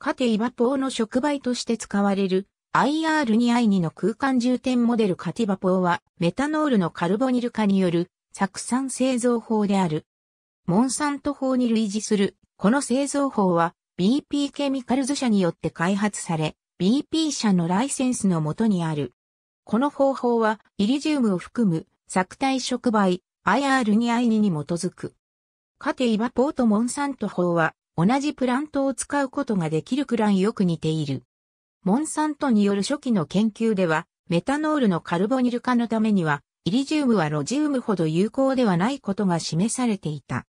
カテイバポーの触媒として使われる IR2I2 の空間充填モデルカティバポーはメタノールのカルボニル化による酢酸製造法である。モンサント法に類似するこの製造法は BP ケミカルズ社によって開発され BP 社のライセンスのもとにある。この方法はイリジウムを含む作体触媒 IR2I2 に基づく。カテイバポーとモンサント法は同じプラントを使うことができるくらいよく似ている。モンサントによる初期の研究では、メタノールのカルボニル化のためには、イリジウムはロジウムほど有効ではないことが示されていた。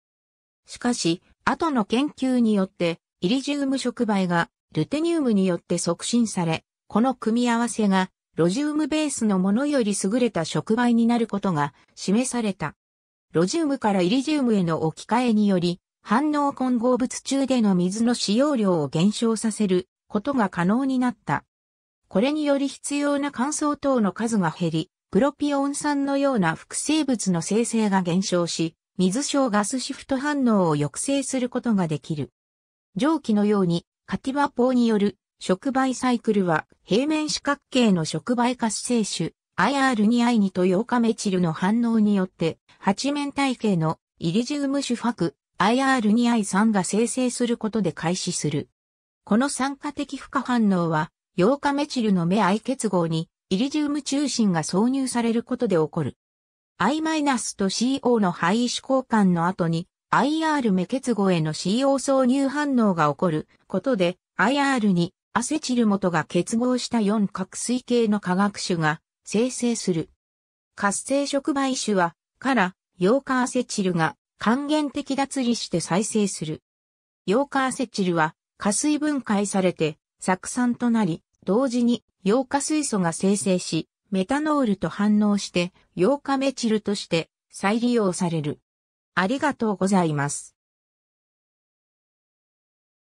しかし、後の研究によって、イリジウム触媒がルテニウムによって促進され、この組み合わせがロジウムベースのものより優れた触媒になることが示された。ロジウムからイリジウムへの置き換えにより、反応混合物中での水の使用量を減少させることが可能になった。これにより必要な乾燥等の数が減り、プロピオン酸のような複製物の生成が減少し、水小ガスシフト反応を抑制することができる。蒸気のように、カティバポーによる触媒サイクルは平面四角形の触媒活性種 IR2I2 とヨーカメチルの反応によって、八面体系のイリジウム主ファク IR2I3 が生成することで開始する。この酸化的負荷反応は、ヨウカメチルの目 I 結合にイリジウム中心が挿入されることで起こる。I- と CO の配位子交換の後に IR 目結合への CO 挿入反応が起こることで IR にアセチル元が結合した4角水系の化学種が生成する。活性触媒種は、から、ヨウカアセチルが還元的脱離して再生する。ヨーカアセチルは、加水分解されて、酢酸となり、同時に、ヨーカ水素が生成し、メタノールと反応して、ヨーカメチルとして再利用される。ありがとうございます。